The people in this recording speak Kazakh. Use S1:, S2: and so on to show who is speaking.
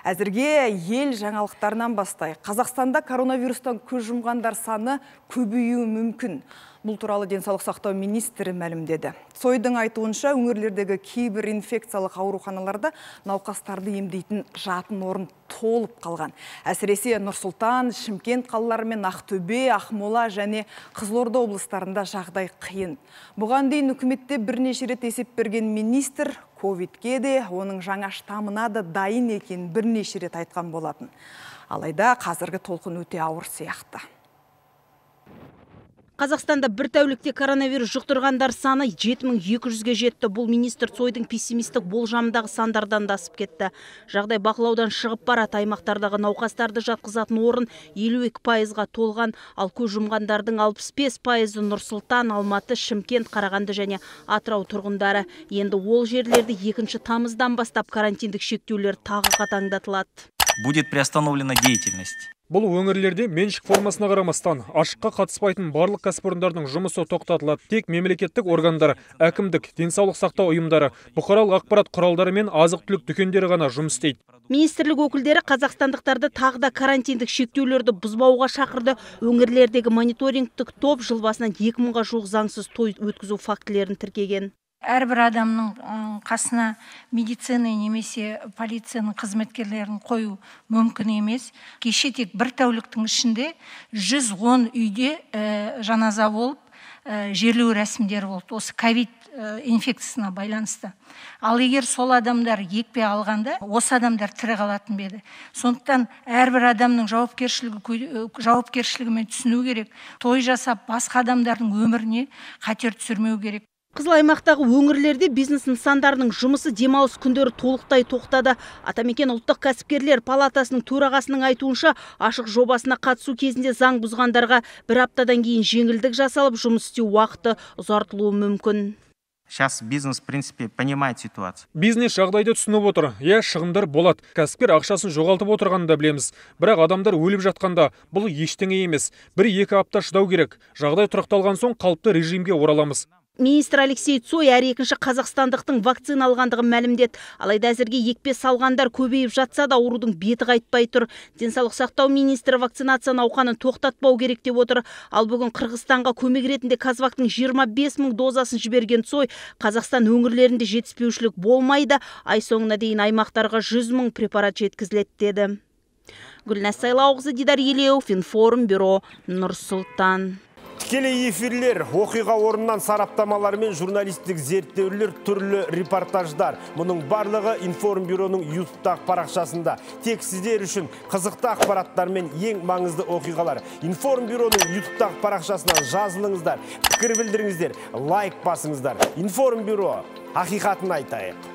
S1: Әзірге ел жаңалықтарынан бастай. Қазақстанда коронавирустан көз жұмғандар саны көбеюі мүмкін. Бұл туралы денсаулық сақтау министрі мәлімдеді. Сойдың айтуынша өңірлердегі кейбір инфекциялық ауруханаларда науқастарды емдейтін жатын орын толып қалған әсіресе Нұрсултан, шымкент қалалары мен ақтөбе ақмола және қызылорда облыстарында жағдай қиын бұған дейін үкіметте бірнеше рет есеп берген министр ковидке де оның жаңа штамына да дайын екен бірнеше рет айтқан болатын алайда қазіргі толқын өте ауыр сияқты Қазақстанда бір тәулікте коронавирус жұқтырғандар саны 7200-ге
S2: жетті. Бұл министр Цойдың пессимистік болжамындағы сандардан да асып кетті. Жағдай бақылаудан шығып барат аймақтардағы науқастарды жатқызатын орын 52 пайызға толған, ал көз жұмғандардың 65 пайызы Нұрсұлтан, Алматы, Шымкент, Қарағанды және Атырау тұрғындары. Енді ол жерлерді 2 тамыздан бастап карантиндік шектеулер тағы қатаңдатылады.
S3: Будет приостановлена деятельность бұл өңірлерде меншік формасына қарамастан ашыққа қатыспайтын барлық кәсіпорындардың жұмысы тоқтатылады тек мемлекеттік органдар әкімдік денсаулық сақтау ұйымдары бұқаралық ақпарат құралдары мен азық түлік дүкендері ғана жұмыс істейді
S2: министрлік өкілдері қазақстандықтарды тағы да карантиндік шектеулерді бұзбауға шақырды өңірлердегі
S4: мониторингтік топ жыл басынан екі мыңға жуық заңсыз той өткізу фактілерін тіркеген әрбір адамның қасына медицина немесе полицияның қызметкерлерін қою мүмкін емес кеше тек бір тәуліктің ішінде 110 үйде ә, жаназа болып ә, жерлеу рәсімдері болды осы ковид э, инфекциясына байланысты ал егер сол адамдар екпе алғанда осы адамдар тірі қалатын ба еді сондықтан әрбір адамның жауапкершілігі жауапкершілігімен түсіну керек той жасап басқа адамдардың өміріне қатер түсірмеу керек қызыл аймақтағы
S2: өңірлерде бизнес нысандарының жұмысы демалыс күндері толықтай тоқтады атамекен ұлттық кәсіпкерлер палатасының төрағасының айтуынша ашық жобасына қатысу кезінде заң бұзғандарға бір аптадан кейін жеңілдік жасалып жұмыс істеу уақыты ұзартылуы мүмкін
S3: сейчас бизнес в принципе понимает ситуацию бизнес жағдайды түсініп отыр иә шығындар болады кәсіпкер ақшасын жоғалтып отырғанын да білеміз бірақ адамдар өліп жатқанда бұл ештеңе емес бір екі апта шыдау керек жағдай тұрақталған соң қалыпты режимге ораламыз
S2: министр алексей цой әр екінші қазақстандықтың вакцина алғандығын мәлімдеді алайда әзірге екпе салғандар көбейіп жатса да аурудың беті қайтпай тұр денсаулық сақтау министрі вакцинация науқанын тоқтатпау керек деп отыр ал бүгін қырғызстанға көмек ретінде казвактың жиырма дозасын жіберген цой қазақстан өңірлерінде жетіспеушілік болмайды ай соңына дейін аймақтарға жүз мың препарат жеткізіледі деді гүлназ сайлауқызы дидар елеуов финформ бюро
S5: Тікелей эфирлер, оқиға орыннан сараптамалар мен журналистік зерттеулер түрлі репортаждар. Мұның барлығы информбюроның ютубтағы парақшасында. Тек сіздер үшін қызықты ақпараттар мен ең маңызды оқиғалар. Информбюроның ютубтағы парақшасына жазылыңыздар, пікір білдіріңіздер, лайк басыңыздар. Информбюро ақиқатын айтайық.